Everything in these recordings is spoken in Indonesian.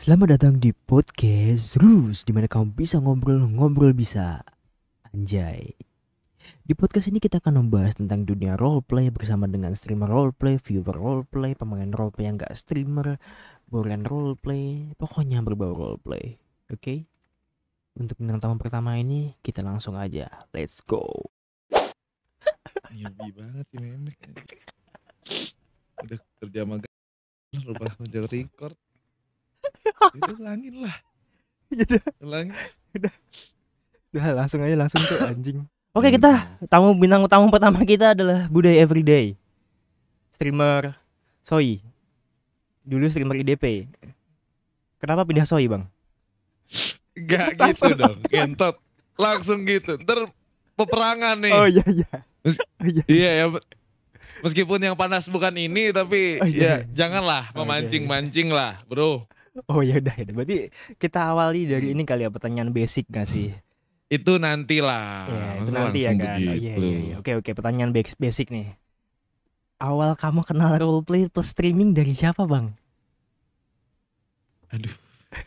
Selamat datang di podcast Rus mana kamu bisa ngobrol-ngobrol bisa Anjay Di podcast ini kita akan membahas tentang dunia role play Bersama dengan streamer role play, viewer role roleplay, pemain play yang gak streamer role play, pokoknya berbau role play. Oke okay? Untuk bintang tamu pertama ini kita langsung aja Let's go Nyubi banget sih memek Udah kerja magang Lupa ngejar record ulangin lah. Iya, Udah. Ulangin. Udah. langsung aja langsung tuh anjing. Oke okay, iya. kita tamu bintang tamu pertama kita adalah Budai Everyday streamer Soi dulu streamer IDP kenapa pindah Soi bang? Gak gitu dong gentot langsung gitu ntar peperangan nih oh iya iya Mes oh, iya, iya ya meskipun yang panas bukan ini tapi oh, iya. ya iya. janganlah memancing-mancing lah bro Oh ya, ya udah Berarti kita awali dari hmm. ini kali ya pertanyaan basic gak sih? Hmm. Itu nantilah. Ya, itu nanti ya kan. Gitu. Oh, iya, iya, iya. Oke oke pertanyaan basic nih. Awal kamu kenal role play plus streaming dari siapa bang? Aduh.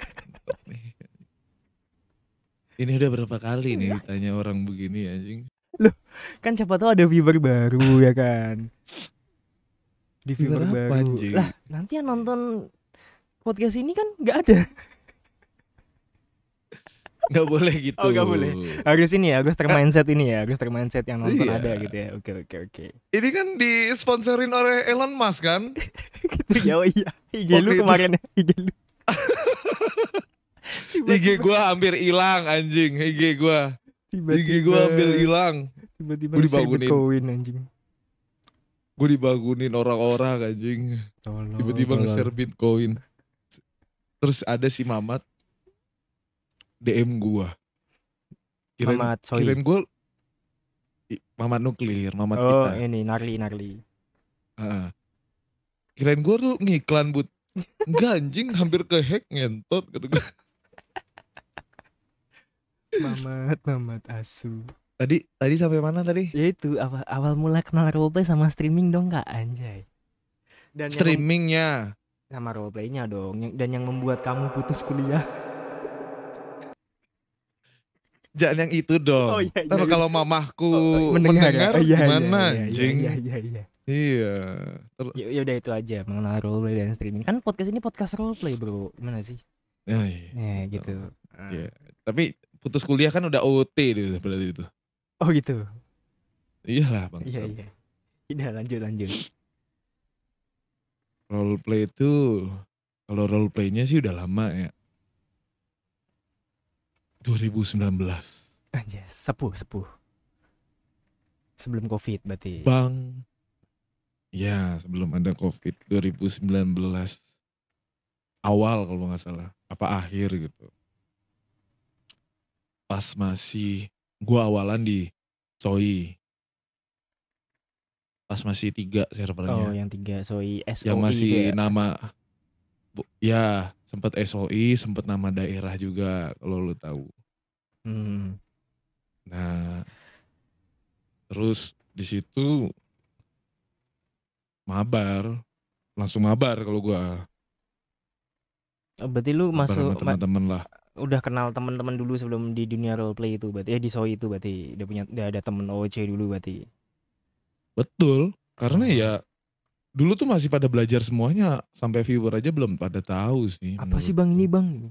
ini udah berapa kali nih ditanya orang begini anjing. Loh, kan siapa tahu ada viewer baru ya kan. Di viewer baru. Anjing? Lah, nanti yang nonton podcast ini kan nggak ada nggak boleh gitu oh boleh harus ini ya harus termindset eh. ini ya harus termindset yang nonton iya. ada gitu ya oke oke oke ini kan disponsorin oleh Elon Musk kan gitu ya oh iya IG lu kemarin ya, IG lu IG gua hampir hilang anjing IG gua tiba-tiba, IG gua hampir hilang tiba-tiba gua dibangunin anjing gua dibangunin orang-orang anjing tiba-tiba nge-share Bitcoin terus ada si Mamat DM gua kirain, Mamat Soi. kirain gua Mamat nuklir Mamat oh, kita ini Narli Narli uh, kirain gua tuh ngiklan but enggak anjing hampir ke hack ngentot gitu gua Mamat Mamat asu Tadi tadi sampai mana tadi? Ya itu awal, awal mula kenal Robe sama streaming dong kak anjay. Dan streamingnya sama role playnya dong. Dan yang membuat kamu putus kuliah. Jangan yang itu dong. Oh, iya, iya, iya. kalau mamahku oh, oh mendengar, mendengar oh, iya, iya, gimana iya, iya, Iya, iya, iya. Iya. iya. Ya, ya udah itu aja mengenai role play dan streaming. Kan podcast ini podcast role play, Bro. Gimana sih? Ya, iya. Ya, iya, gitu. Iya. Ah. iya. Tapi putus kuliah kan udah OT deh berarti itu. Oh gitu. Iyalah, Bang. Iya, iya. tidak lanjut lanjut. Role play itu kalau role playnya sih udah lama ya. 2019. aja sepuh, sepuh. Sebelum Covid berarti. Bang. Ya, sebelum ada Covid 2019 awal kalau nggak salah, apa akhir gitu. Pas masih gua awalan di Soi pas masih tiga servernya. Oh, yang tiga. SOI, SOI yang gitu masih ya? nama ya sempat SOI, sempat nama daerah juga kalau lu tahu. Hmm. Nah, terus di situ mabar, langsung mabar kalau gua. Oh, berarti lu mabar masuk teman-teman lah. Udah kenal teman-teman dulu sebelum di dunia role play itu berarti ya di SOI itu berarti udah punya udah ada temen OC dulu berarti. Betul, karena hmm. ya dulu tuh masih pada belajar semuanya sampai viewer aja belum pada tahu sih. Apa sih Bang ini, Bang?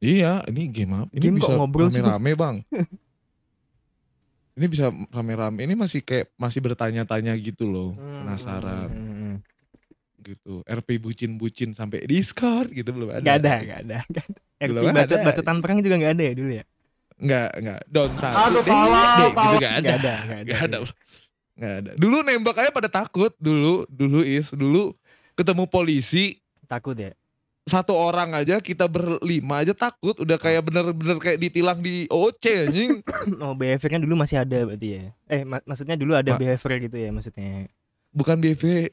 Iya, ini game apa? Ini game bisa rame-rame, Bang. ini bisa rame-rame. Ini masih kayak masih bertanya-tanya gitu loh, hmm, penasaran. Hmm, hmm, hmm gitu. RP bucin-bucin sampai Discord gitu belum ada. Gak ada, gak ada. Gak ada. bacot-bacotan perang juga gak ada ya dulu ya? Enggak, enggak. Don't Aduh, pala, pala. Gitu gak ada. Gak ada. Gak ada. Gak ada. Nggak ada. Dulu nembak aja pada takut dulu, dulu is, dulu ketemu polisi takut ya. Satu orang aja kita berlima aja takut udah kayak bener-bener kayak ditilang di OC anjing. oh, behaviornya dulu masih ada berarti ya. Eh mak maksudnya dulu ada behavior gitu ya maksudnya. Bukan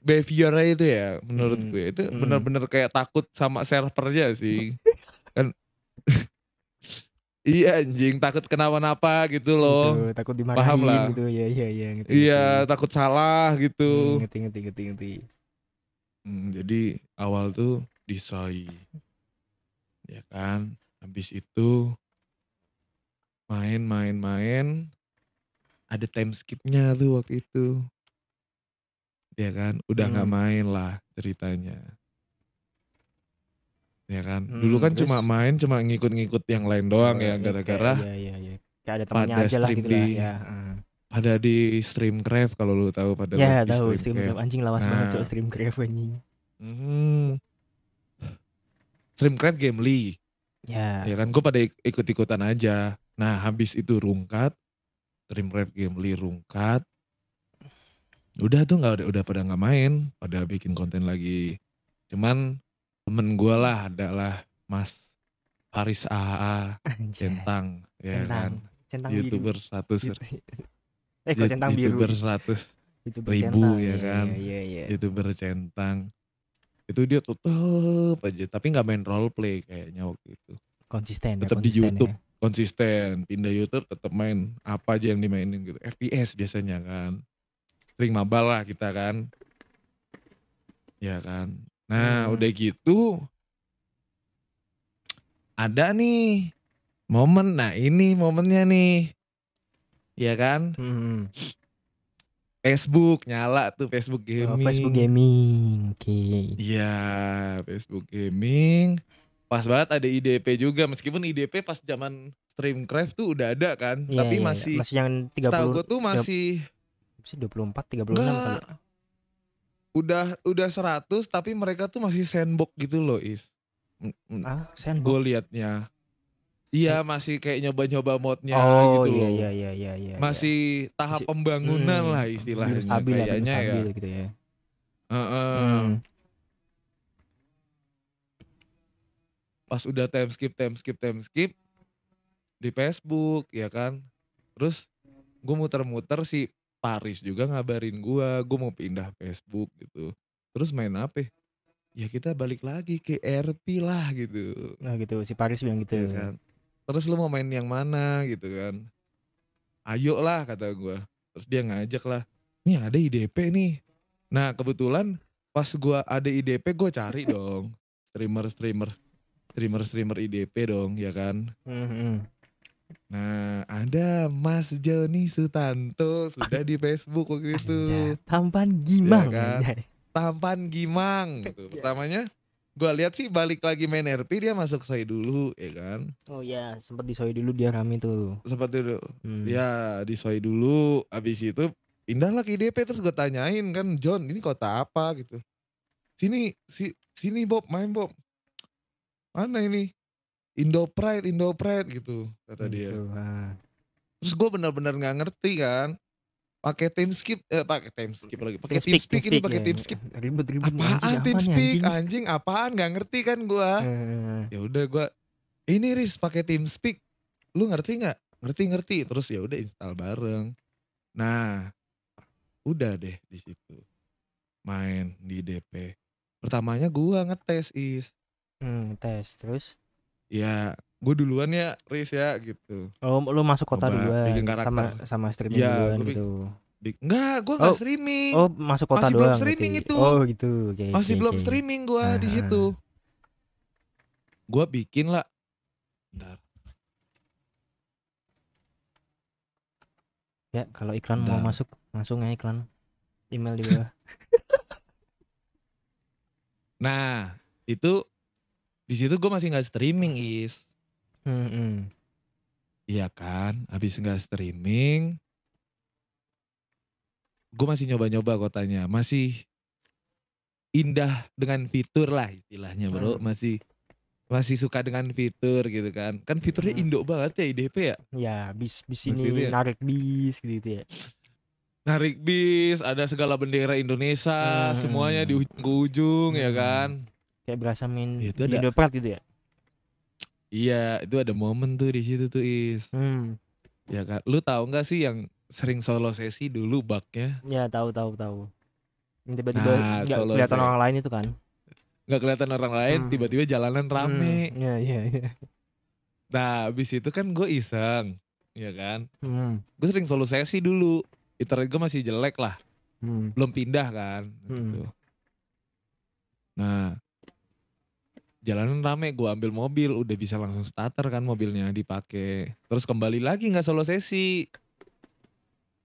behavior aja itu ya menurut hmm. gue itu hmm. bener-bener kayak takut sama servernya sih. kan Iya anjing, takut kenapa-napa gitu loh. Gitu, takut dimarahin Paham lah. gitu. Iya iya iya ngerti, Iya, ngerti. takut salah gitu. Hmm, ngerti ngerti ngerti ngerti. Hmm, jadi awal tuh disoi. Ya kan? Habis itu main-main-main ada time skipnya tuh waktu itu. Ya kan? Udah nggak hmm. main lah ceritanya ya kan hmm, dulu kan terus, cuma main cuma ngikut-ngikut yang lain doang ya gara-gara ya, ya, ya, ya. ada iya, iya, iya. pada aja lah gitu lah ya. pada di Streamcraft kalau lu tahu pada ya tahu Streamcraft anjing lawas nah. banget cok Streamcraft anjing hmm. Streamcraft Gamely ya ya kan gua pada ikut-ikutan aja nah habis itu rungkat Streamcraft Gamely rungkat udah tuh nggak udah udah pada nggak main pada bikin konten lagi cuman temen gue lah adalah Mas Faris AA Centang ya kan centang youtuber biru. Gitu. 100 eh kok centang YouTuber biru YouTuber 100 ribu centang. ya iya, kan iya, iya, iya. YouTuber centang itu dia tutup aja tapi nggak main role play kayaknya waktu itu konsisten tetap ya, di YouTube ya. konsisten pindah YouTube tetap main apa aja yang dimainin gitu FPS biasanya kan sering mabal lah kita kan ya kan Nah, hmm. udah gitu ada nih momen. Nah, ini momennya nih. Iya kan? Hmm. Facebook nyala tuh Facebook oh, gaming. Oh, Facebook gaming. Oke. Okay. Iya, Facebook gaming. Pas banget ada IDP juga meskipun IDP pas zaman Streamcraft tuh udah ada kan, yeah, tapi yeah, iya. masih masih yang tiga puluh gue tuh masih masih 24 36 puluh kali udah udah seratus tapi mereka tuh masih sandbox gitu loh is ah sandbox gue liatnya iya masih kayak nyoba-nyoba modnya oh, gitu iya, loh iya, iya, iya, iya, iya. masih tahap pembangunan hmm, lah istilahnya stabil kayaknya ya, stabil ya. gitu ya uh -uh. Hmm. pas udah time skip time skip time skip di Facebook ya kan terus gue muter-muter sih Paris juga ngabarin gua, gua mau pindah Facebook gitu. Terus main apa? Ya, ya kita balik lagi ke RP lah gitu. Nah gitu, si Paris bilang gitu. Ya kan? Terus lu mau main yang mana gitu kan? Ayo lah kata gua. Terus dia ngajak lah. Nih ada IDP nih. Nah kebetulan pas gua ada IDP gua cari dong streamer streamer streamer streamer IDP dong ya kan. Mm -hmm Nah, ada Mas Joni Sutanto sudah di Facebook waktu itu. Anja, tampan gimang. Ya kan? Tampan gimang gitu. Iya. Pertamanya gua lihat sih balik lagi main RP dia masuk saya dulu ya kan. Oh iya, sempat di soi dulu dia rame tuh. Sempat dulu. Hmm. Ya, di soi dulu habis itu pindah lagi IDP terus gue tanyain kan, "John, ini kota apa?" gitu. "Sini, si, sini Bob, main Bob." "Mana ini?" Indo Pride, Indo Pride gitu kata hmm, dia. Gitu, ah. Terus gue benar-benar nggak ngerti kan. Pakai team skip, eh pakai time skip lagi. Pakai tim speak, ini pakai iya. tim skip. Ribet ribet. Apaan tim ya, speak anjing. anjing? Apaan nggak ngerti kan gue. Eh, eh, eh. Ya udah gue ini ris pakai tim speak. Lu ngerti nggak? Ngerti ngerti. Terus ya udah install bareng. Nah, udah deh di situ main di DP. Pertamanya gue ngetes is. Hmm, tes terus ya gue duluan ya Riz ya gitu oh lu masuk kota Coba duluan sama sama streaming ya, duluan gitu di, enggak gue nggak oh, streaming oh masuk kota masih doang belum streaming gitu. itu oh gitu okay, masih okay, belum okay. streaming gue ah, di situ ah. gue bikin lah Bentar. ya kalau iklan Bentar. mau masuk langsung ya iklan email di bawah nah itu di situ gue masih nggak streaming is hmm, hmm. iya kan habis nggak streaming gue masih nyoba-nyoba kotanya masih indah dengan fitur lah istilahnya bro hmm. masih masih suka dengan fitur gitu kan kan fiturnya hmm. indo banget ya IDP ya ya bis bis ini gitu ya. narik bis gitu, ya narik bis ada segala bendera Indonesia hmm. semuanya di ujung ke ujung ya hmm. ya kan kayak berasa main itu ada, gitu ya iya itu ada momen tuh di situ tuh is hmm. ya kan lu tahu nggak sih yang sering solo sesi dulu baknya ya tahu tahu tahu tiba-tiba nah, kelihatan orang lain itu kan nggak kelihatan orang lain tiba hmm. tiba-tiba jalanan hmm, rame hmm. ya ya ya nah abis itu kan gue iseng ya kan hmm. gue sering solo sesi dulu internet gue masih jelek lah hmm. belum pindah kan gitu. hmm. gitu. nah jalanan rame gue ambil mobil udah bisa langsung starter kan mobilnya dipake. terus kembali lagi nggak solo sesi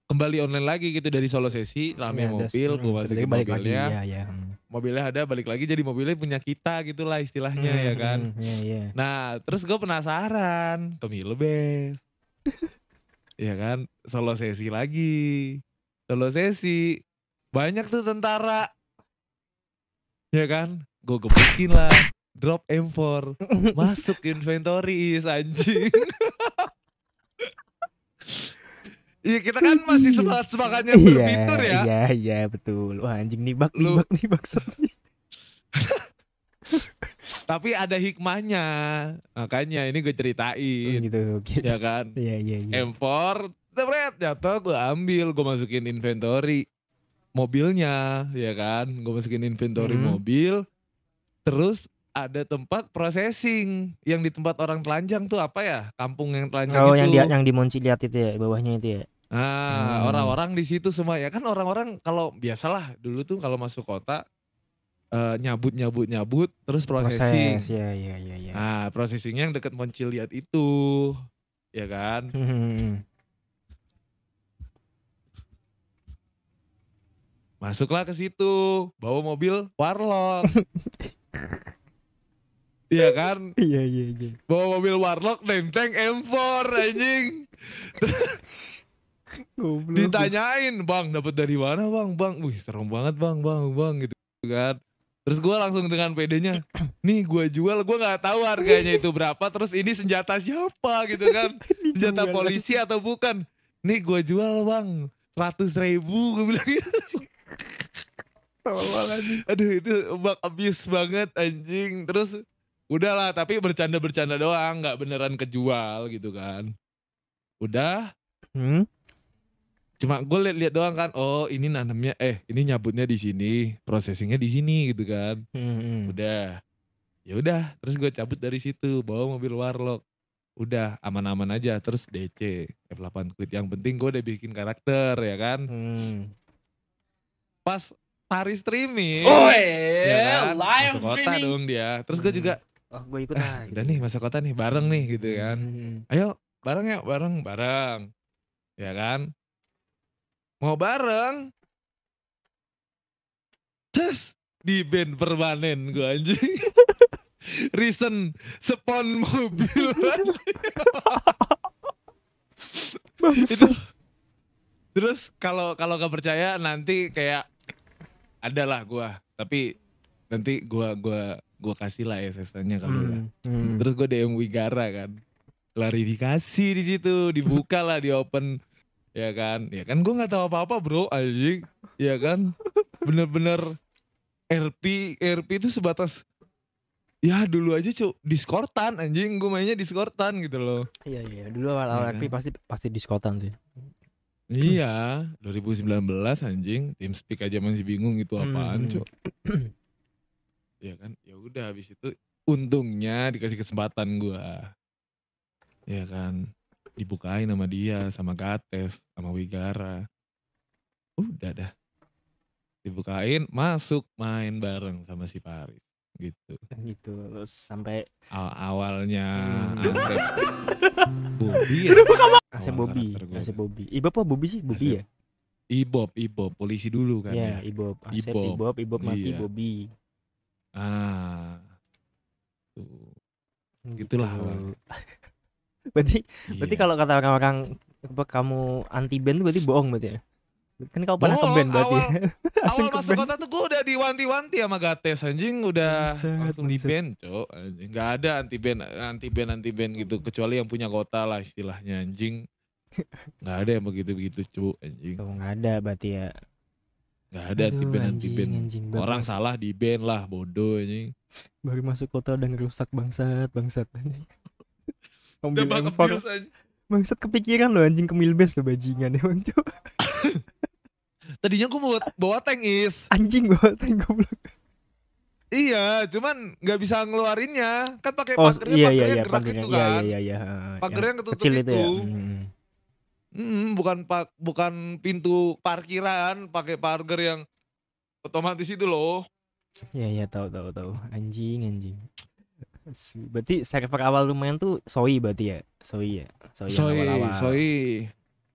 kembali online lagi gitu dari solo sesi rame ya, mobil gue hmm, masukin balik mobilnya lagi, ya, ya. mobilnya ada balik lagi jadi mobilnya punya kita gitulah istilahnya hmm, ya hmm, kan hmm, yeah, yeah. nah terus gue penasaran pemilu bes ya kan solo sesi lagi solo sesi banyak tuh tentara ya kan gue gebukin lah drop M4 masuk inventory anjing Iya kita kan masih semangat semangatnya iya, berfitur ya. Iya iya betul. Wah anjing nih bak nih bak nih Tapi ada hikmahnya makanya ini gue ceritain. Gitu, Ya kan. Iya iya. iya. M4 jebret jatuh gue ambil gue masukin inventory mobilnya ya kan gue masukin inventory hmm. mobil terus ada tempat processing yang di tempat orang telanjang tuh apa ya kampung yang telanjang oh, itu. yang di yang di Monci lihat itu ya bawahnya itu ya nah hmm. orang-orang di situ semua ya kan orang-orang kalau biasalah dulu tuh kalau masuk kota uh, eh, nyabut nyabut nyabut terus processing Proses, ya, ya, ya, ya. nah processingnya yang deket Monci lihat itu ya kan hmm, hmm, hmm, masuklah ke situ bawa mobil warlock Iya kan? Iya iya iya. Bawa mobil warlock nenteng M4 anjing. Ditanyain, "Bang, dapat dari mana, Bang?" "Bang, wih serem banget, Bang, Bang, Bang." gitu kan. Terus gue langsung dengan PD-nya, nih gue jual, gue nggak tahu harganya itu berapa. Terus ini senjata siapa gitu kan? Senjata polisi atau bukan? Nih gue jual bang, 100 ribu gue bilang gitu. Tolong Aduh itu bang abis banget anjing. Terus udahlah tapi bercanda-bercanda doang nggak beneran kejual gitu kan udah hmm? cuma gue lihat-lihat doang kan oh ini nanamnya eh ini nyabutnya di sini processingnya di sini gitu kan hmm. hmm. udah ya udah terus gue cabut dari situ bawa mobil warlock udah aman-aman aja terus DC F8 Quid yang penting gue udah bikin karakter ya kan hmm. pas hari streaming oh iya, ya kan? live Masuk streaming dong dia terus gue hmm. juga oh gue ikut ah, gitu. udah nih masuk kota nih bareng nih gitu hmm, kan hmm, hmm. ayo bareng ya bareng bareng ya kan mau bareng terus di band permanen gue anjing Reason sepon mobil itu terus kalau kalau gak percaya nanti kayak adalah gue tapi nanti gue gua gue kasih lah ss nya kalau ya. hmm. Hmm. Terus gue DM Wigara kan. Lari dikasih di situ, dibuka lah di open. Ya kan? Ya kan gue nggak tahu apa-apa, Bro, anjing. Ya kan? Bener-bener RP RP itu sebatas ya dulu aja cuk diskortan anjing gue mainnya diskortan gitu loh iya iya, iya. dulu awal awal ya RP kan? pasti pasti diskortan sih iya 2019 anjing tim speak aja masih bingung itu apaan hmm. cuk ya kan ya udah habis itu untungnya dikasih kesempatan gua ya kan dibukain sama dia sama Gates sama Wigara udah dah dibukain masuk main bareng sama si Paris gitu kan gitu terus sampai Aw awalnya hmm. Asep ya? Asep Bobi Asep Bobi ibu apa Bobi sih Bobi ya Ibob Ibob polisi dulu kan iya, ya, ya. Ibob Ibob Ibob, mati iya. Bobi Ah. Tuh. Gitulah. Gitu. berarti iya. berarti kalau kata orang-orang kamu anti band berarti bohong berarti ya? Kan kau pernah ke band berarti. Ya? Awal, awal masuk kota tuh gue udah diwanti-wanti sama Gates anjing udah Maksud, langsung di band, Cok. enggak ada anti band anti band anti band gitu kecuali yang punya kota lah istilahnya anjing. Enggak ada yang begitu-begitu, Cuk, anjing. Enggak ada berarti ya. Gak ada tipenya tipenya Orang salah di band lah bodoh ini. Baru masuk kota udah ngerusak bangsat bangsat. Udah Bangsat kepikiran lo anjing ke kemilbes lo bajingan emang tuh. Tadinya gue bawa, bawa tank is. Anjing bawa tank goblok. Iya, cuman nggak bisa ngeluarinnya. Kan pakai oh, pagernya, iya, iya pagernya iya, iya, itu iya, kan. Iya, iya, iya. iya. ketutup kecil itu. Ya, itu. Ya. Hmm Hmm, bukan pak bukan pintu parkiran pakai parker yang otomatis itu loh. Iya iya tahu tahu tahu. Anjing anjing. Berarti server awal lumayan tuh Soi berarti ya. Soi ya. Soi Soi. Awal -awal. Soi.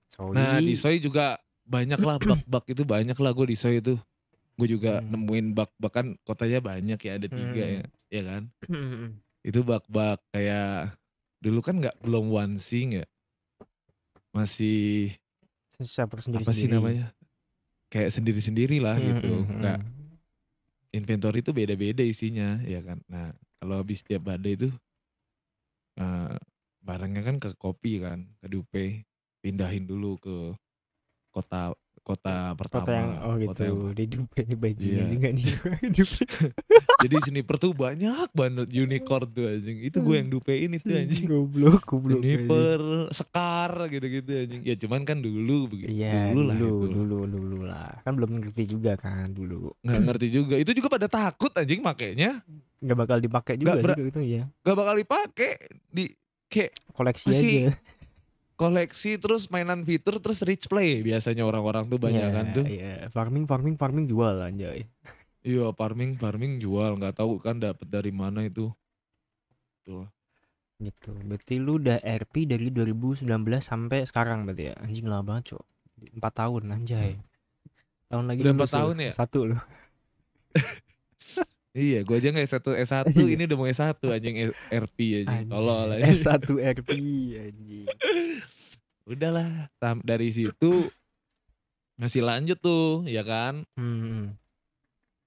Soi. Nah, di Soi juga banyak lah bug-bug itu banyak lah gue di Soi itu. Gue juga hmm. nemuin bug bahkan kotanya banyak ya ada tiga ya, hmm. ya, ya kan. Itu bug-bug kayak dulu kan nggak belum one sing ya masih Siapa sendiri apa sih namanya kayak sendiri-sendiri lah hmm, gitu hmm, nggak hmm. inventory itu beda-beda isinya ya kan nah kalau habis tiap badai itu uh, barangnya kan ke kopi kan ke dupe pindahin dulu ke kota kota pertama kota yang oh gitu kota yang... di Dubai di bajingan iya. yeah. juga nih jadi sini tuh banyak banget unicorn tuh anjing itu gue yang Dubai ini tuh anjing goblok goblok sniper sekar gitu-gitu anjing ya cuman kan dulu begitu yeah, dulu, dulu lah itu. dulu dulu lah kan belum ngerti juga kan dulu nggak ngerti juga itu juga pada takut anjing makainya nggak bakal dipakai juga, gak, sih gitu ya nggak bakal dipakai di ke, koleksi masih, aja koleksi terus mainan fitur terus rich play biasanya orang-orang tuh banyak yeah, kan tuh. yeah. farming farming farming jual anjay. Iya, farming farming jual nggak tahu kan dapat dari mana itu. Tuh. Gitu. Berarti lu udah RP dari 2019 sampai sekarang berarti ya. Anjing lama banget, Cok. empat tahun anjay. Hmm. Tahun lagi udah empat tahun ya? Satu lu. Iya, gua aja nggak S1 s satu, iya. ini udah mau S1 anjing e- RP anjing. Tolol anjing. S1 RP anjing. Udahlah, dari situ masih lanjut tuh, ya kan? Hmm.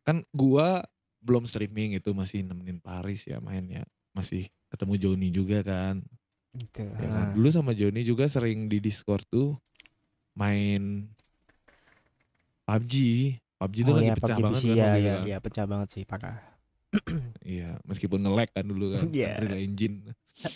Kan gua belum streaming itu masih nemenin Paris ya mainnya. Masih ketemu Joni juga kan. Gitu. Ya kan? Ah. Dulu sama Joni juga sering di Discord tuh main PUBG. PUBG itu oh, lagi ya, pecah PUBG banget PC, kan. Iya, iya, iya, pecah banget sih Pak iya, meskipun nge-lag kan dulu kan. yeah. Iya. Engine.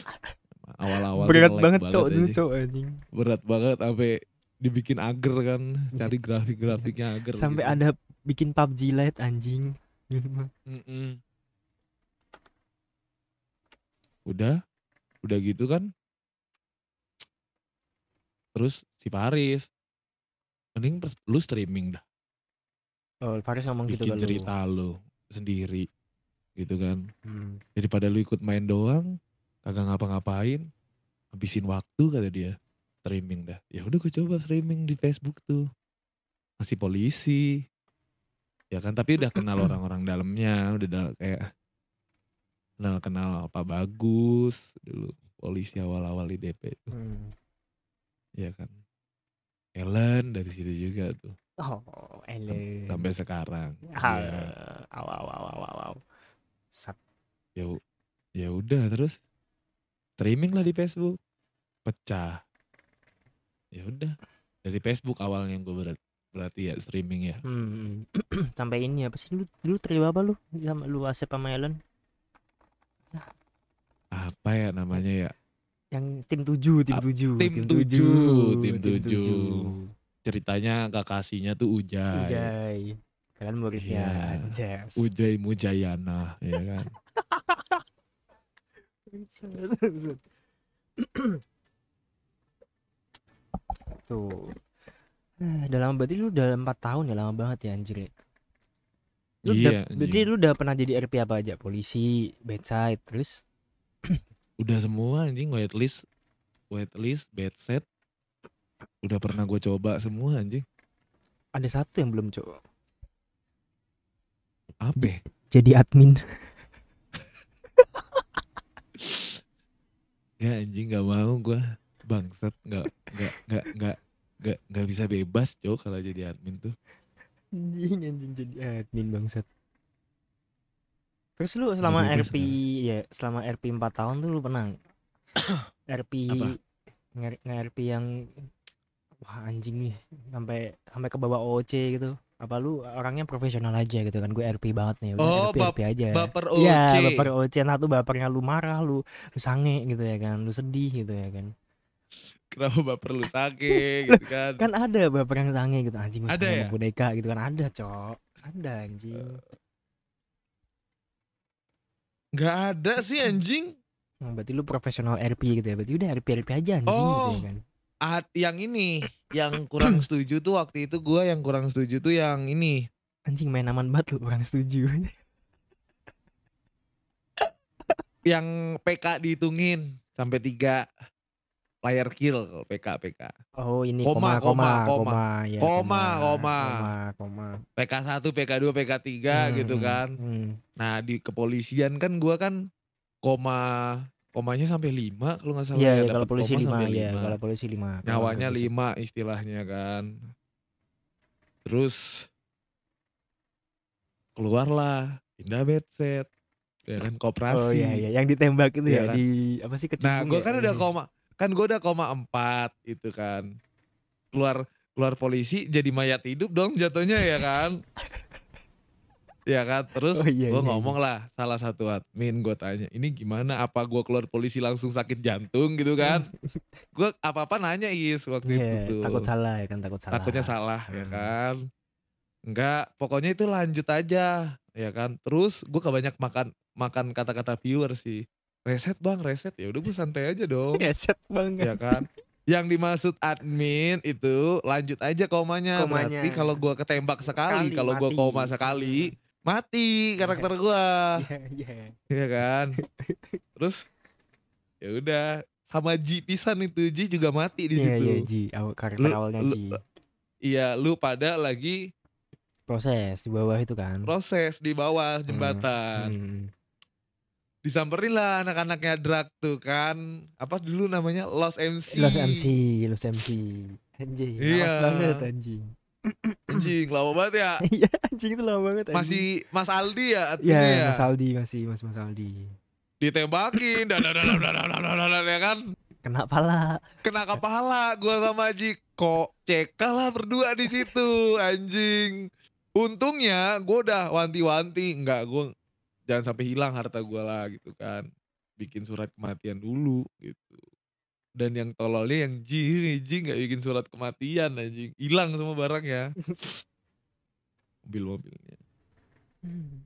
Awal-awal berat banget cok dulu cok anjing. Berat banget sampai dibikin agar kan, cari grafik-grafiknya agar Sampai gitu. ada bikin PUBG Lite anjing. mm -mm. Udah, udah gitu kan. Terus si Paris, mending lu streaming dah Oh, Faris ngomong gitu bikin lu. cerita lu sendiri gitu kan. Hmm. pada lu ikut main doang, kagak ngapa-ngapain, habisin waktu kata dia streaming dah. Ya udah gue coba streaming di Facebook tuh. Masih polisi. Ya kan, tapi udah kenal orang-orang dalamnya, udah dal kayak kenal-kenal apa bagus dulu polisi awal-awal di DP itu. Hmm. Ya kan. Ellen dari situ juga tuh. Oh, ele. Sampai sekarang. awal Aw, aw, aw, aw, aw. Sat. Ya, ya udah terus streaming lah di Facebook. Pecah. Ya udah. Dari Facebook awalnya yang gue berat berarti ya streaming ya. Hmm. Sampai ini apa sih lu dulu terima apa lu iya, sama lu Asep sama Ellen? Apa ya namanya ya? Yang tim tujuh tim ah, tujuh tim tujuh tim tujuh ceritanya kakasinya tuh Ujay. Ujay. Kalian muridnya yeah. Jazz. Ujay Mujayana, ya kan. tuh. Eh, udah berarti lu udah empat tahun ya lama banget ya anjir. Ya? Lu iya, berarti lu udah pernah jadi RP apa aja? Polisi, bedside, terus udah semua anjing waitlist waitlist bedset udah pernah gue coba semua anjing ada satu yang belum coba apa jadi admin ya anjing gak mau gue bangsat gak gak gak gak gak nggak bisa bebas cok kalau jadi admin tuh anjing anjing jadi admin bangsat terus lu selama gak RP ya selama RP 4 tahun tuh lu pernah RP nge-RP yang wah anjing nih sampai sampai ke bawah OC gitu apa lu orangnya profesional aja gitu kan gue RP banget nih oh, RP, bap RP aja baper OC ya baper iya, OC nah tuh bapernya lu marah lu lu sange gitu ya kan lu sedih gitu ya kan kenapa baper lu sange gitu kan kan ada baper yang sange gitu anjing ada ya? boneka gitu kan ada cok ada anjing eh, nggak ada sih anjing nah, berarti lu profesional RP gitu ya berarti udah RP RP aja anjing oh. gitu ya oh. kan yang ini yang kurang setuju tuh waktu itu gue yang kurang setuju tuh yang ini anjing main aman banget lu kurang setuju yang PK dihitungin sampai tiga layar kill kalau PK PK oh ini koma koma koma koma koma ya, koma, koma, koma, koma. PK satu PK dua PK tiga hmm, gitu hmm, kan hmm. nah di kepolisian kan gue kan koma komanya sampai lima kalau nggak salah iya, ya, ya kalau polisi lima ya kalau polisi lima nyawanya lima istilahnya kan terus keluarlah pindah bedset ya kan koperasi oh iya iya yang ditembak itu ya, ya kan? di apa sih kecil nah gue ya? kan ya? udah koma kan gue udah koma empat itu kan keluar keluar polisi jadi mayat hidup dong jatuhnya ya kan ya kan terus oh, iya, gue iya, ngomong iya. lah salah satu admin gue tanya ini gimana apa gue keluar polisi langsung sakit jantung gitu kan gue apa apa nanya is waktu yeah, itu tuh. takut salah ya kan takut salah takutnya salah ya hmm. ya kan enggak pokoknya itu lanjut aja ya kan terus gue kebanyak makan makan kata-kata viewer sih reset bang reset ya udah gue santai aja dong reset bang ya kan yang dimaksud admin itu lanjut aja komanya, komanya. berarti kalau gua ketembak sekali, sekali kalau gua koma sekali hmm mati karakter iya. gua iya yeah, yeah. yeah, kan terus ya udah sama Ji pisan itu Ji juga mati di yeah, situ iya yeah, Ji karakter lu, awalnya Ji iya lu pada lagi proses di bawah itu kan proses di bawah hmm, jembatan hmm. Hmm. disamperin lah anak-anaknya drag tuh kan apa dulu namanya Lost MC Lost MC Lost MC anjing iya. banget anjing Anjing lama banget ya. Iya anjing itu lama banget. Anjing. Masih Mas Aldi ya Iya ya. Mas Aldi masih Mas Mas Aldi. Ditembakin dan ya kan. Kena pala. Kena kepala gue sama Ji kok cekalah lah berdua di situ anjing. Untungnya gue udah wanti-wanti enggak gue jangan sampai hilang harta gue lah gitu kan. Bikin surat kematian dulu gitu dan yang tololnya yang Ji ini Ji nggak bikin surat kematian anjing hilang semua barang ya mobil-mobilnya hmm.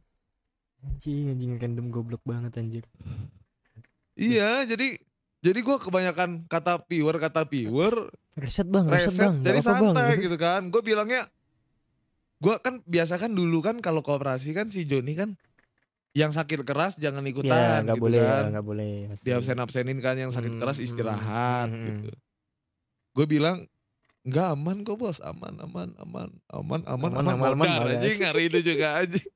anjing anjing random goblok banget anjir iya jadi jadi gue kebanyakan kata viewer kata viewer reset bang reset, reset bang jadi santai bang. gitu kan gue bilangnya gue kan biasa kan dulu kan kalau kooperasi kan si Joni kan yang sakit keras jangan iya, ikutan ya, gak gitu boleh, kan. Ya, gak boleh. Pasti. Di absen-absenin kan yang sakit hmm, keras hmm, istirahat hmm, hmm gitu. Hmm. Gue bilang nggak aman kok bos, aman aman aman aman aman aman aman, aman, aman ya. anjing hari itu juga anjing.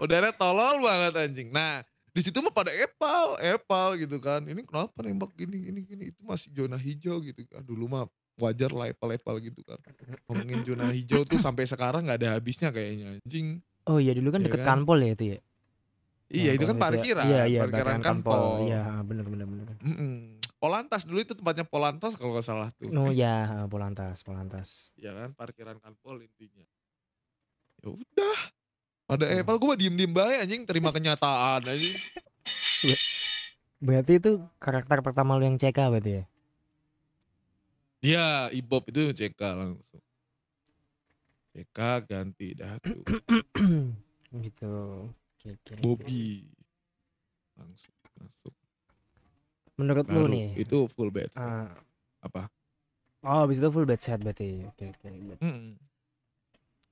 Udaranya tolol banget anjing. Nah, di situ mah pada epal, epal gitu kan. Ini kenapa nembak gini gini gini itu masih zona hijau gitu kan. Dulu mah wajar lah epal-epal gitu kan. Ngomongin zona hijau tuh sampai sekarang nggak ada habisnya kayaknya anjing. Oh iya dulu kan ya deket kan? kanpol ya itu ya. Iya, nah, itu kan gitu. parkiran, iya, iya, parkiran kantor. Kampol. Iya, benar benar benar. Mm -mm. Polantas dulu itu tempatnya Polantas kalau nggak salah tuh. No, oh, ya, eh, Polantas, Polantas. Iya kan, parkiran kantor intinya. Ya udah. Pada hmm. Apple gue diem-diem baik anjing terima kenyataan anjing. Berarti itu karakter pertama lu yang CK berarti ya? Iya, ibop itu CK langsung. CK ganti dah tuh. gitu. Bobby langsung masuk. Menurut Baru, lu nih itu full bed. Uh, ah. apa? Oh, habis itu full bed set berarti. Oke, okay, oke. Okay, hmm.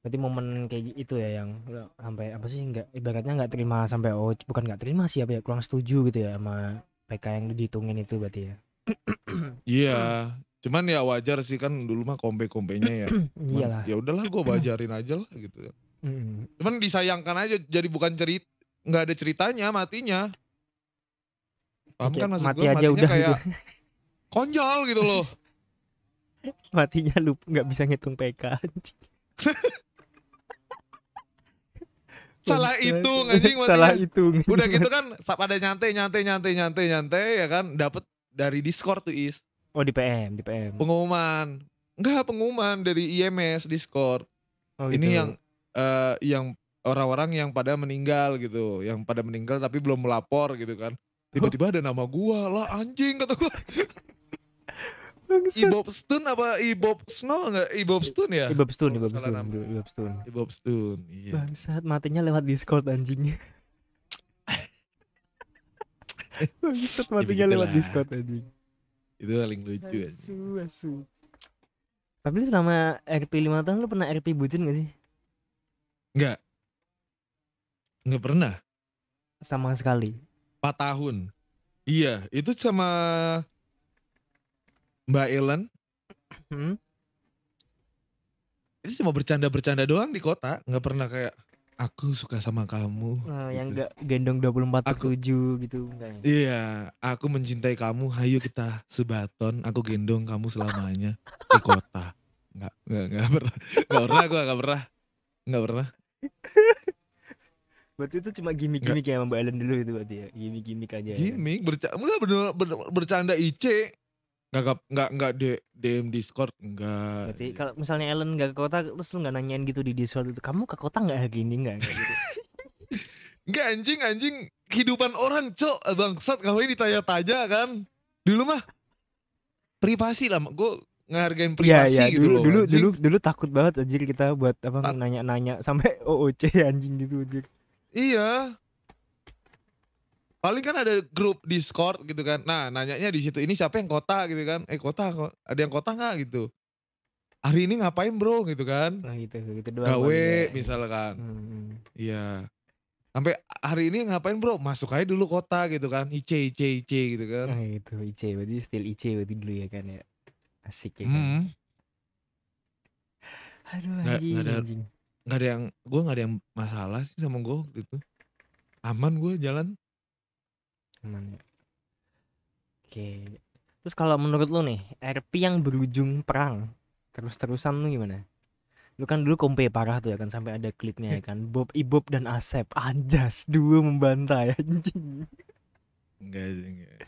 berarti. momen kayak itu ya yang sampai apa sih nggak ibaratnya nggak terima sampai oh bukan nggak terima sih apa ya kurang setuju gitu ya sama PK yang dihitungin itu berarti ya. Iya, yeah. cuman ya wajar sih kan dulu mah kompe-kompenya ya. Iyalah. Ya udahlah gue bajarin aja lah gitu ya. Hmm. Cuman disayangkan aja jadi bukan cerita nggak ada ceritanya matinya. Paham Oke, kan maksud mati gue? aja udah kayak gitu. konjol gitu loh. matinya lu nggak bisa ngitung PK. salah hitung anjing matinya. Salah hitung. Udah gitu kan pada nyantai nyantai nyantai nyantai nyantai ya kan dapat dari Discord tuh is. Oh di PM, di PM. Pengumuman. Enggak, pengumuman dari IMS Discord. Oh, gitu. Ini yang uh, yang orang-orang yang pada meninggal gitu, yang pada meninggal tapi belum melapor gitu kan. Tiba-tiba ada nama gua, lah anjing kata gua. Ibob Stone apa Ibob Snow enggak? Ibob Stone ya? Ibob Stone, Ibob Stone, Ibob Stone. Ibob Stone, iya. Bangsat matinya lewat Discord anjingnya. Bangsat ya, matinya ya, lewat Discord anjing. Itu paling lucu asu, Tapi lu selama RP 5 tahun lu pernah RP bucin gak sih? Enggak. Enggak pernah. Sama sekali. 4 tahun. Iya, itu sama Mbak Ellen. Hmm? Itu cuma bercanda-bercanda doang di kota, nggak pernah kayak aku suka sama kamu. Nah, gitu. yang enggak gendong 24 aku, per 7 gitu enggak ya? Iya, aku mencintai kamu, hayu kita sebaton, aku gendong kamu selamanya di kota. Enggak, enggak, enggak pernah. Enggak pernah gua enggak pernah. Enggak pernah. Berarti itu cuma gimmick-gimmick ya Mbak Ellen dulu itu berarti ya. Gimmick-gimmick aja. Ya? Gimmick bercanda bener, bener bercanda IC nggak nggak nggak di DM Discord nggak Berarti kalau misalnya Ellen nggak ke kota terus lu nggak nanyain gitu di Discord itu, kamu ke kota nggak gini ini nggak gitu. nggak anjing anjing kehidupan orang cok bangsat kalau ini ditanya-tanya kan. Dulu mah privasi lah gue ngehargain iya, privasi ya, ya. gitu dulu, loh. Dulu anjing. dulu dulu takut banget anjir kita buat apa nanya-nanya sampai OOC anjing gitu anjir. Iya. Paling kan ada grup Discord gitu kan. Nah, nanyanya di situ ini siapa yang kota gitu kan. Eh kota kok. Ada yang kota nggak gitu. Hari ini ngapain bro gitu kan. Nah gitu, gitu doang. Gawe ya. misalkan. Hmm, hmm. Iya. Sampai hari ini ngapain bro? Masuk aja dulu kota gitu kan. IC, IC, IC gitu kan. Nah itu IC. Berarti still IC berarti dulu ya kan ya. Asik ya. Kan? Hmm. Aduh anjing. Gak, gak ada, Gak ada yang gue gak ada yang masalah sih sama gue waktu itu. Aman gue jalan. Aman ya. Oke. Terus kalau menurut lu nih, RP yang berujung perang terus-terusan lu gimana? Lu kan dulu kompe parah tuh ya kan sampai ada klipnya ya kan. Bob Ibob dan Asep anjas dua membantai anjing. Enggak, enggak.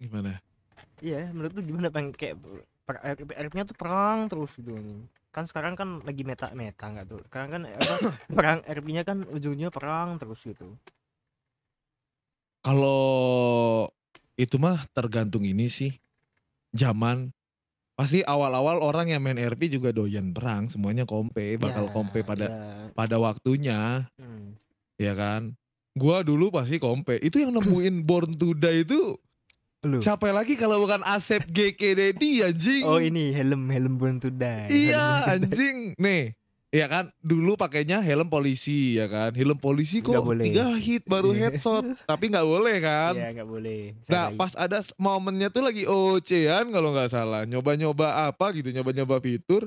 Gimana? Iya, menurut tuh gimana pengen kayak RP-nya eh, tuh perang terus gitu Kan sekarang kan lagi meta-meta nggak tuh. Sekarang kan eh, apa, perang RP-nya kan ujungnya perang terus gitu. Kalau itu mah tergantung ini sih. Zaman pasti awal-awal orang yang main RP juga doyan perang, semuanya kompe, bakal ya, kompe pada ya. pada waktunya. Hmm. Ya kan? Gua dulu pasti kompe. Itu yang nemuin Born to Die itu Lu. Siapa lagi kalau bukan Asep GKD anjing? Oh ini helm helm Born to Iya anjing. Nih, ya kan, dulu pakainya helm polisi ya kan, helm polisi kok gak boleh. tiga hit baru iya. headshot, tapi nggak boleh kan? Iya nggak boleh. Saya nah pas ada momennya tuh lagi ocean kalau nggak salah, nyoba-nyoba apa gitu, nyoba-nyoba fitur.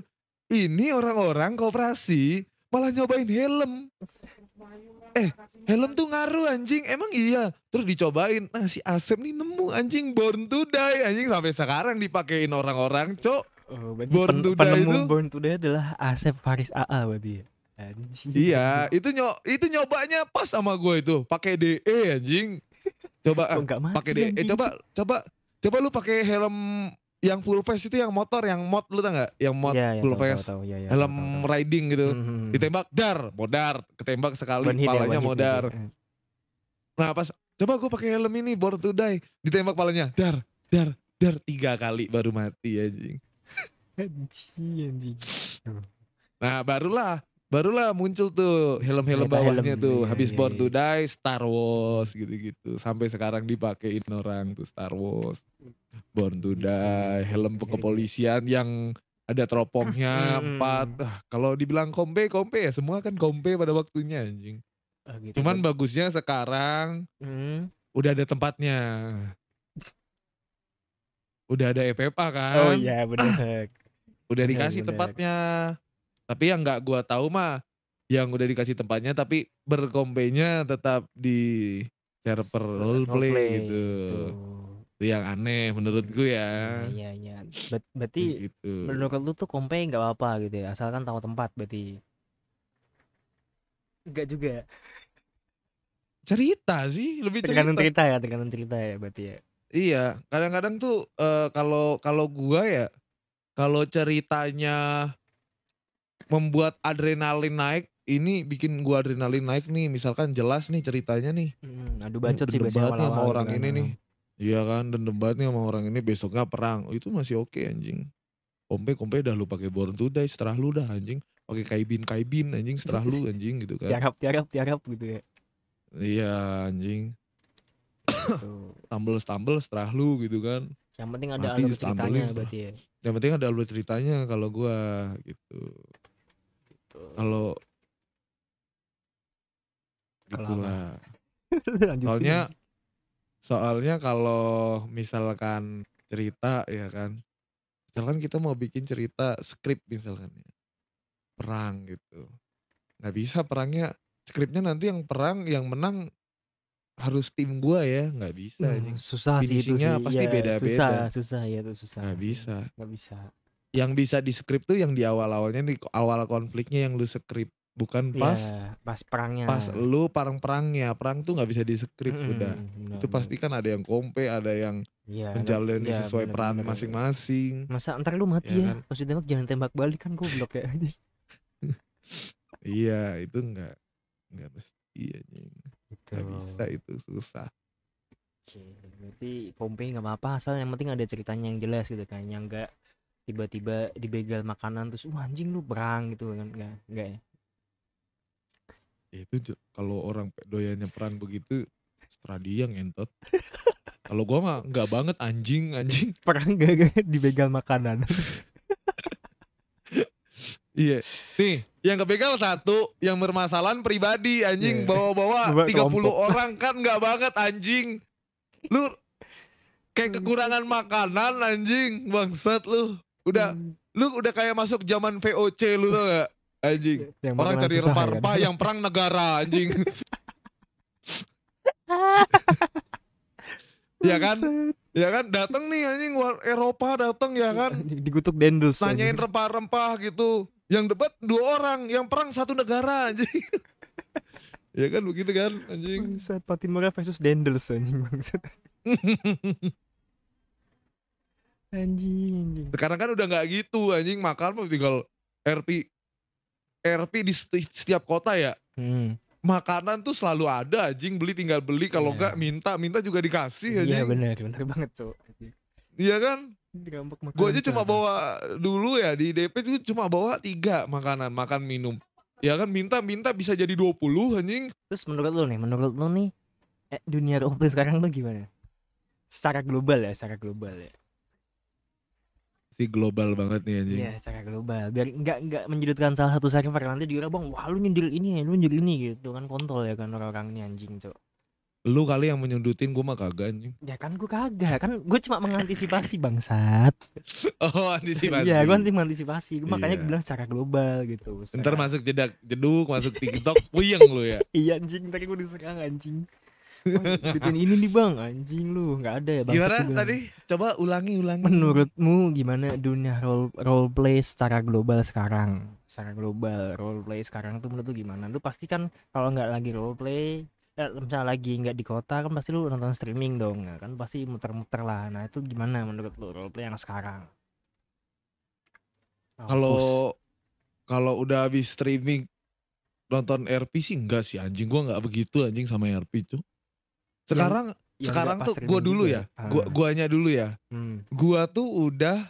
Ini orang-orang kooperasi malah nyobain helm eh helm tuh ngaruh anjing emang iya terus dicobain nah si Asep nih nemu anjing born to die anjing sampai sekarang dipakein orang-orang cok oh, born to die itu born to die adalah Asep Faris AA berarti ya anjing iya itu nyo itu nyobanya pas sama gue itu pakai DE anjing coba oh, pakai DE eh, coba coba coba lu pakai helm yang full face itu yang motor yang mod lu tau nggak yang mod yeah, iya, full yeah, face yeah, yeah, iya, iya, helm riding gitu mm-hmm. ditembak dar modar ketembak sekali one ya, palanya modal. modar hmm. nah pas coba gue pakai helm ini board to die ditembak palanya dar dar dar tiga kali baru mati anjing nah barulah barulah muncul tuh helm-helm bawahnya helm. tuh iya, habis iya, Born iya. to Die Star Wars gitu-gitu sampai sekarang dipakein orang tuh Star Wars Born to gitu. Die helm iya, iya. kepolisian yang ada teropongnya hmm. empat ah, kalau dibilang kompe kompe ya semua kan kompe pada waktunya anjing ah, gitu. cuman bagusnya sekarang hmm. udah ada tempatnya udah ada EPPA kan oh iya benar udah dikasih tempatnya tapi yang nggak gua tahu mah yang udah dikasih tempatnya tapi berkompenya tetap di server role play, play gitu. Itu. yang aneh menurut gue ya. Iya, iya iya. Ber berarti gitu. menurut lu tuh kompe nggak apa-apa gitu ya, asalkan tahu tempat berarti. Enggak juga. Ya? Cerita sih, lebih cerita. Tergantung cerita ya, tergantung cerita ya berarti ya. Iya, kadang-kadang tuh eh, kalau uh, kalau gua ya kalau ceritanya membuat adrenalin naik ini bikin gua adrenalin naik nih misalkan jelas nih ceritanya nih hmm, aduh bacot sih biasanya awal sama orang gitu ini kan, nih iya kan dan debatnya sama orang ini besoknya perang itu masih oke okay, anjing kompe kompe udah lu pakai born to die setelah lu dah anjing oke kaibin kaibin anjing setelah lu anjing gitu kan tiarap tiarap tiarap gitu ya iya anjing stumble gitu. stumble setelah lu gitu kan yang penting ada alur ceritanya berarti ya yang penting ada alur ceritanya kalau gua gitu Gitu. Kalau gitulah. soalnya soalnya kalau misalkan cerita ya kan. Misalkan kita mau bikin cerita skrip misalkan ya. Perang gitu. nggak bisa perangnya skripnya nanti yang perang yang menang harus tim gua ya nggak bisa hmm, susah sih itu sih pasti iya, beda-beda ya, susah susah ya itu susah nggak iya. bisa Gak bisa yang bisa di script tuh yang di awal-awalnya nih awal konfliknya yang lu skrip bukan iya, pas yeah, pas perangnya pas lu parang perangnya perang tuh nggak bisa di script mm, udah bener, itu pasti kan ada yang kompe ada yang yeah, menjalani yeah, sesuai bener, peran masing-masing masa ntar lu mati yeah, ya kan? jangan tembak balik kan kayak ya iya itu nggak nggak mesti ya nggak bisa itu susah Oke, berarti kompe nggak apa-apa asal yang penting ada ceritanya yang jelas gitu kan yang nggak tiba-tiba dibegal makanan terus wah anjing lu perang gitu kan enggak enggak ya? ya itu kalau orang doyannya perang begitu stradiang ngentot kalau gua mah nggak banget anjing anjing perang gak, gak dibegal makanan Iya. Nih, yang kebegal satu, yang bermasalahan pribadi anjing iya. bawa-bawa yeah. 30 orang kan nggak banget anjing. Lu kayak hmm. kekurangan makanan anjing, bangsat lu. Udah hmm. lu udah kayak masuk zaman VOC lu tuh gak? Anjing. Yang Orang cari ya rempah-rempah kan? yang perang negara anjing. ya kan? Ya kan datang nih anjing Eropa datang ya kan? Digutuk Dendus. Nanyain rempah-rempah gitu. Yang debat dua orang, yang perang satu negara anjing. ya kan begitu kan anjing. saat Patimura versus Dendels anjing bangsat. Anjing, anjing. Sekarang kan udah nggak gitu anjing, makan mah tinggal RP RP di setiap kota ya. Hmm. Makanan tuh selalu ada anjing, beli tinggal beli kalau iya. nggak minta, minta juga dikasih iya, anjing. Iya benar, benar banget, tuh Iya kan? Gue aja cuma bawa dulu ya di DP itu cuma bawa tiga makanan, makan minum. Ya kan minta-minta bisa jadi 20 anjing. Terus menurut lo nih, menurut lo nih eh, dunia roleplay sekarang tuh gimana? Secara global ya, secara global ya si global banget nih anjing. Iya, secara global. Biar nggak nggak menjudutkan salah satu server nanti dikira bang, wah lu nyundul ini, ya, lu nyundul ini gitu kan kontol ya kan orang-orang ini anjing, Cok. Lu kali yang menyundutin gue mah kagak anjing. Ya kan gue kagak, kan gue cuma mengantisipasi bangsat. oh, antisipasi. Iya, gue antisipasi. Gua makanya gua iya. bilang secara global gitu. Secara... Ntar masuk jedak jeduk, masuk TikTok, puyeng lu ya. iya anjing, tadi gue diserang anjing. Oh, iya. Bikin ini nih bang, anjing lu Gak ada ya Gimana tadi? Coba ulangi ulangi. Menurutmu gimana dunia role role play secara global sekarang? Secara global role play sekarang tuh menurut lu gimana? Lu pasti kan kalau nggak lagi role play, eh, misalnya lagi gak di kota kan pasti lu nonton streaming dong, ya kan pasti muter-muter lah. Nah itu gimana menurut lu role play yang sekarang? Kalau kalau udah habis streaming nonton RP sih enggak sih anjing gua nggak begitu anjing sama RP tuh sekarang yang, sekarang tuh gue dulu ya, ya ah. gua guanya dulu ya hmm. gua tuh udah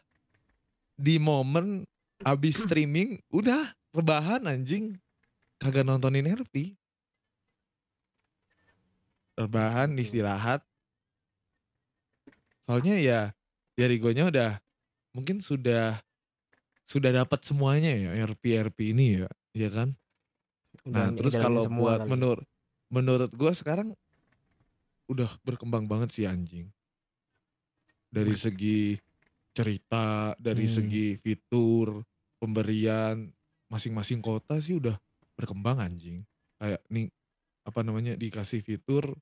di momen abis streaming udah rebahan anjing kagak nontonin RP rebahan gitu. istirahat soalnya ya dari guanya udah mungkin sudah sudah dapat semuanya ya RP RP ini ya ya kan nah nah terus kalau buat ya. menur menurut gue sekarang udah berkembang banget sih anjing. Dari segi cerita, dari hmm. segi fitur, pemberian masing-masing kota sih udah berkembang anjing. Kayak nih apa namanya dikasih fitur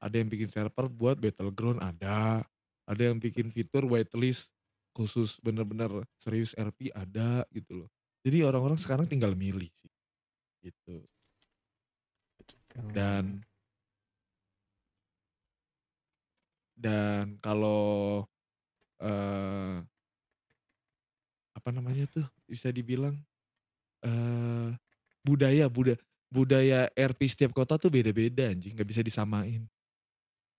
ada yang bikin server buat battleground ada, ada yang bikin fitur whitelist khusus bener-bener serius RP ada gitu loh. Jadi orang-orang sekarang tinggal milih sih. Gitu. Dan Dan kalau, uh, apa namanya tuh, bisa dibilang, uh, budaya buda budaya RP setiap kota tuh beda-beda anjing, nggak bisa disamain.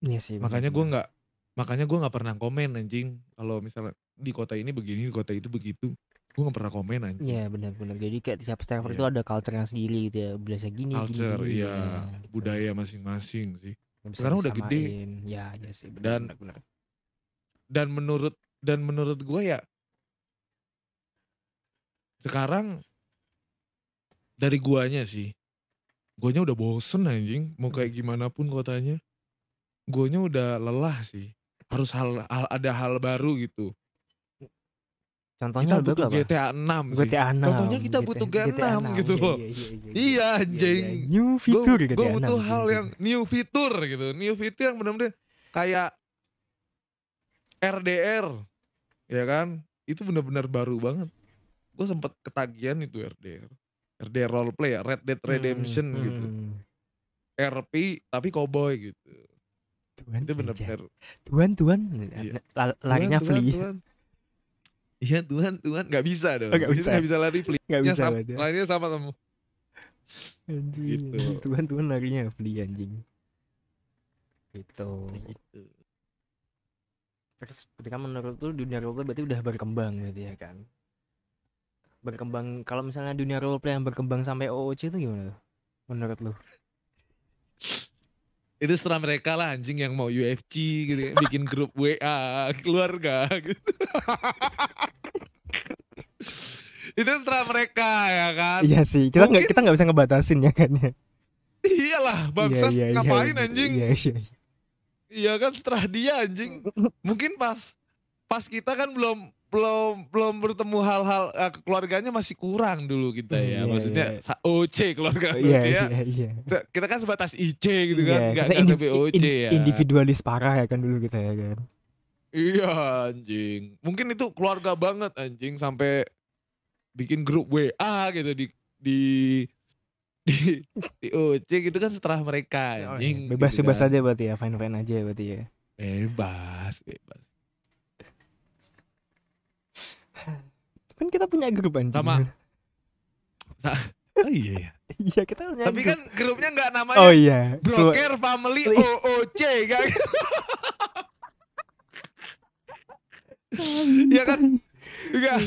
Iya sih, Makanya gue gak nggak makanya gue nggak pernah komen anjing, kalau misalnya di kota ini begini, di kota itu begitu, gue gak pernah komen Iya, Ya benar-benar. Jadi kayak tiap server itu ada culture yang sendiri gitu ya, biasa gini Culture, gini, iya, ya, gitu. budaya masing-masing sih bisa sekarang udah gede ya ya sih bener, dan bener, bener. dan menurut dan menurut gue ya sekarang dari guanya sih guanya udah bosen anjing mau hmm. kayak gimana pun kotanya guanya udah lelah sih harus hal, hal ada hal baru gitu Contohnya kita butuh apa? GTA 6 sih. GTA 6. Contohnya kita GTA, butuh GTA, 6, 6 gitu loh. Iya iya, iya, iya, iya, iya anjing. Iya, iya. New fitur gua, GTA gua butuh 6, gitu hal yang new fitur gitu. New fitur yang benar-benar kayak RDR. Ya kan? Itu benar-benar baru banget. Gue sempet ketagihan itu RDR. RDR role play ya, Red Dead hmm, Redemption hmm, gitu. Hmm. RP tapi cowboy gitu. Tuan itu benar-benar. Tuan, tuan, iya. larinya tuan, tuan, tuan. Iya Tuhan, Tuhan nggak bisa dong. Oh, nggak bisa. Nggak ya? bisa lari fli. Nggak bisa. Sama, larinya ya? sama sama. Anjing. Gitu. Tuhan Tuhan larinya fli anjing. Gitu. gitu. Terus ketika menurut lu dunia roleplay berarti udah berkembang berarti ya kan? Berkembang kalau misalnya dunia roleplay yang berkembang sampai OOC itu gimana? Menurut lu? itu setelah mereka lah anjing yang mau UFC gitu kan, bikin grup WA keluarga gitu itu setelah mereka ya kan iya sih kita nggak kita nggak bisa ngebatasin ya kan ya iyalah bangsa iya, iya, iya, ngapain iya, anjing iya, iya, iya. iya kan setelah dia anjing mungkin pas pas kita kan belum belum belum bertemu hal-hal eh, keluarganya masih kurang dulu kita ya. Yeah, Maksudnya yeah. OC keluarga yeah, OC ya. Yeah, yeah. Kita kan sebatas IC gitu yeah, kan, nggak sampai OC in, ya. Individualis parah ya kan dulu kita ya kan. Iya anjing. Mungkin itu keluarga banget anjing sampai bikin grup WA gitu di di di, di OC gitu kan setelah mereka oh, iya. anjing. Bebas-bebas gitu kan. aja berarti ya, fine-fine aja ya berarti ya. Bebas, bebas kan kita punya grup anjing sama oh iya, iya Iya kita punya Tapi kan grupnya nggak namanya Oh iya Broker Family OOC kan ya kan nggak,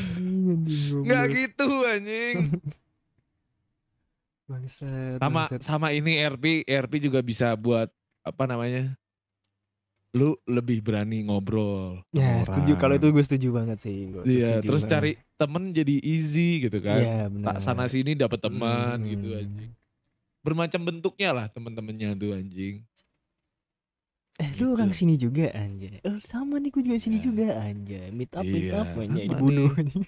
nggak gitu anjing sama, sama ini sama ini RP RP juga bisa buat apa namanya lu lebih berani ngobrol. Ya, orang. setuju. Kalau itu gue setuju banget sih. iya, setuju terus banget. cari temen jadi easy gitu kan. Iya, Tak Sana sini dapat teman hmm. gitu anjing. Bermacam bentuknya lah temen-temennya tuh anjing. Eh, gitu. lu orang sini juga anjay. Eh, sama nih gue juga sini ya. juga anjay. Meet up, meet iya. up banyak Dibunuh anjing.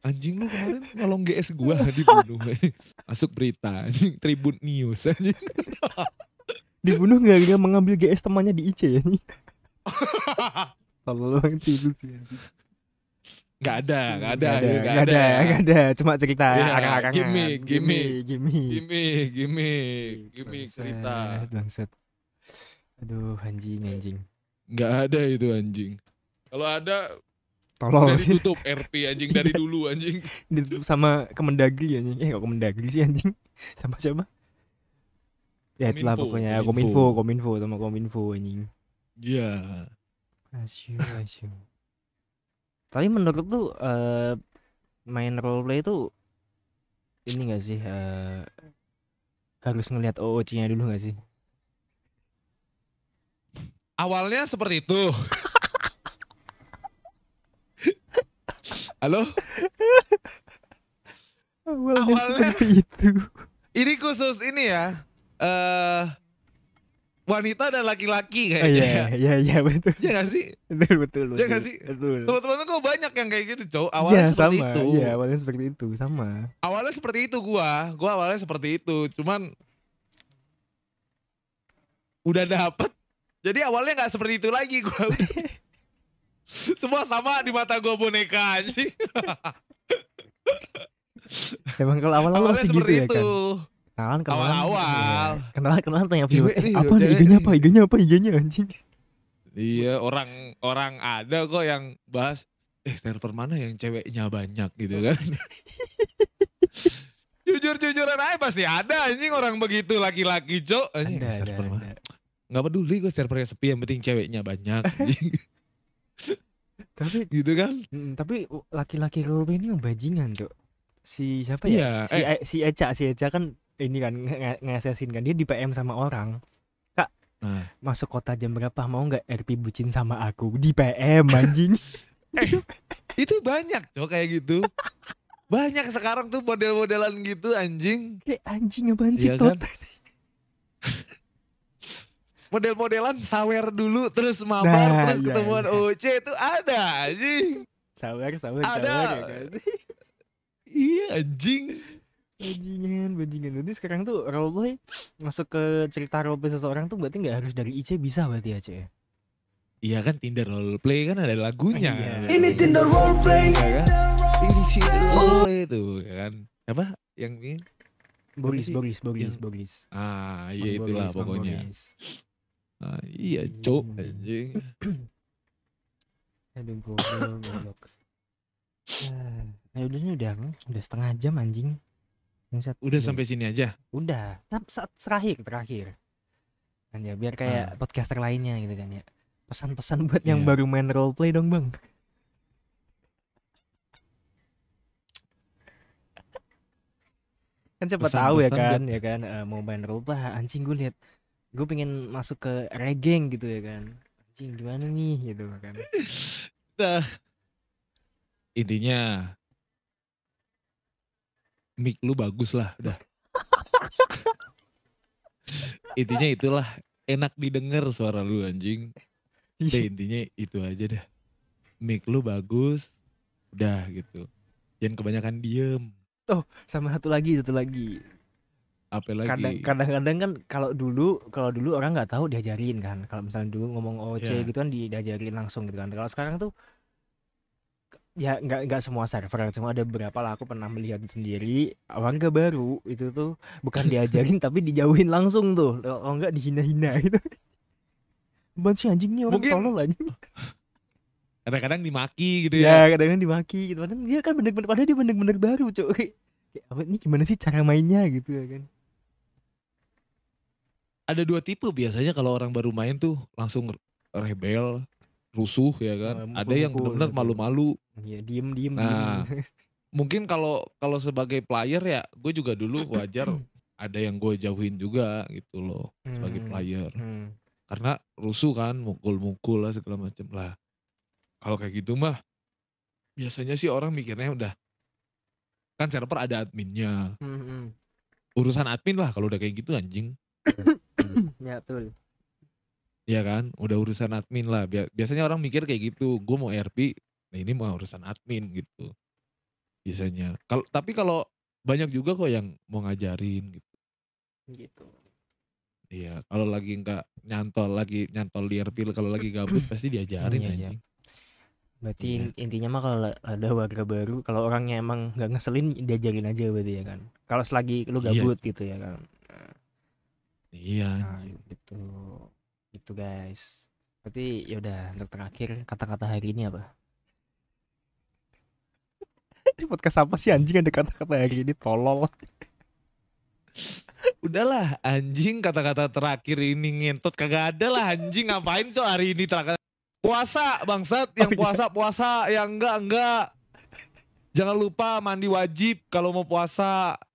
anjing lu kemarin nolong GS gua dibunuh. Masuk berita anjing Tribun News anjing. dibunuh gak dia mengambil GS temannya di IC ya nih kalau banget itu nggak ada nggak ada nggak ada nggak ada cuma cerita ya, akang gimmick Gimik gimik gimik gimik gimik cerita bangset aduh anjing eh, anjing nggak ada itu anjing kalau ada tolong. Dari ditutup RP anjing dari iya. dulu anjing ditutup sama Kemendagri anjing eh kok Kemendagri sih anjing sama siapa ya itulah pokoknya kominfo kominfo sama kominfo anjing iya asyik asyik tapi menurut tuh eh, uh, main role play itu ini gak sih uh, harus ngelihat OOC nya dulu gak sih awalnya seperti itu halo awalnya, awalnya itu ini khusus ini ya eh uh, wanita dan laki-laki oh, kayaknya. Iya, iya, iya betul. Iya gak sih? betul, betul, Iya gak sih? Betul. Teman-teman kok banyak yang kayak gitu, Cok. Awalnya ya, seperti sama. itu. Iya, awalnya seperti itu, sama. Awalnya seperti itu gua. Gua awalnya seperti itu, cuman udah dapet jadi awalnya nggak seperti itu lagi gua. Semua sama di mata gua boneka anjing. Emang kalau awal-awal gitu seperti gitu ya itu. kan kenalan kenalan awal iya. kenalan kenalan tanya view iya, iya, apa nih IG-nya apa IG-nya apa IG-nya anjing iya orang orang ada kok yang bahas eh server mana yang ceweknya banyak gitu kan jujur-jujuran aja pasti ada anjing orang begitu laki-laki cok anjing ada, server nggak peduli gue servernya sepi yang penting ceweknya banyak tapi gitu kan mm, tapi laki-laki lo ini yang bajingan tuh si siapa ya, ya si, eh, e, si Eca si Eca kan ini kan nge kan dia di PM sama orang kak nah. masuk kota jam berapa mau nggak RP bucin sama aku di PM anjing eh, itu banyak cok kayak gitu banyak sekarang tuh model-modelan gitu anjing kayak anjing apaan sih iya kan? model-modelan sawer dulu terus mabar nah, terus iya, ketemuan iya. OC itu ada anjing sawer sawer ada sawer, ya kan? iya anjing bajingan bajingan jadi sekarang tuh roleplay masuk ke cerita roleplay seseorang tuh berarti nggak harus dari IC bisa berarti ya ya iya kan Tinder roleplay kan ada lagunya iya. ini Tinder roleplay ya kan? ini Tinder roleplay tuh ya kan apa yang ini Boris Boris Boris yang... Boris ah iya Bang itulah Boris, pokoknya Boris. Ah, iya cok iya. anjing aduh goblok ah, ya udah udah udah setengah jam anjing udah iya. sampai sini aja. Udah, saat terakhir terakhir. Kan ya biar kayak ah. podcaster lainnya gitu kan ya. Pesan-pesan buat yeah. yang iya. baru main role play dong, Bang. kan siapa pesan, tahu ya pesan ya kan, buat... ya kan uh, mau main role play ah, anjing gue lihat gue pengen masuk ke regeng gitu ya kan. Anjing gimana nih gitu kan. Nah, intinya mic lu bagus lah udah. intinya itulah enak didengar suara lu anjing. Ya intinya itu aja dah. Mic lu bagus, udah gitu. Jangan kebanyakan diem. Oh, sama satu lagi, satu lagi. Apa lagi? Kadang, kadang-kadang kan kalau dulu, kalau dulu orang nggak tahu diajarin kan. Kalau misalnya dulu ngomong OC yeah. gitu kan diajarin langsung gitu kan. Kalau sekarang tuh ya nggak nggak semua server cuma ada berapa lah aku pernah melihat sendiri ke baru itu tuh bukan diajarin tapi dijauhin langsung tuh kalau oh, nggak dihina-hina gitu ban anjingnya orang Mungkin... tolol anjing kadang-kadang dimaki gitu ya, ya kadang-kadang dimaki gitu kan dia kan bener-bener padahal dia bener-bener baru cuy ya, ini gimana sih cara mainnya gitu ya kan ada dua tipe biasanya kalau orang baru main tuh langsung rebel rusuh ya kan. Nah, ada yang benar-benar malu-malu. ya, diem-diem. Nah, diem. mungkin kalau kalau sebagai player ya, gue juga dulu wajar ada yang gue jauhin juga gitu loh hmm, sebagai player. Hmm. Karena rusuh kan, mukul-mukul lah segala macam lah. Kalau kayak gitu mah biasanya sih orang mikirnya udah kan server ada adminnya. Hmm, hmm. Urusan admin lah kalau udah kayak gitu anjing. ya betul Iya kan? Udah urusan admin lah. Biasanya orang mikir kayak gitu, gue mau ERP, nah ini mau urusan admin gitu. Biasanya. Kalau tapi kalau banyak juga kok yang mau ngajarin gitu. gitu. Iya, kalau lagi nggak nyantol lagi nyantol di ERP, kalau lagi gabut pasti iya, diajarin aja iya. Berarti Iya. intinya mah kalau ada warga baru, kalau orangnya emang nggak ngeselin diajarin aja berarti ya kan. Kalau selagi lu Iya. gabut gitu ya kan. Iya Nah, gitu gitu guys berarti yaudah untuk terakhir kata-kata hari ini apa ini podcast apa sih anjing ada kata-kata hari ini tolol udahlah anjing kata-kata terakhir ini ngentot kagak ada lah anjing ngapain cok hari ini terakhir puasa bangsat yang oh, iya. puasa puasa yang enggak enggak jangan lupa mandi wajib kalau mau puasa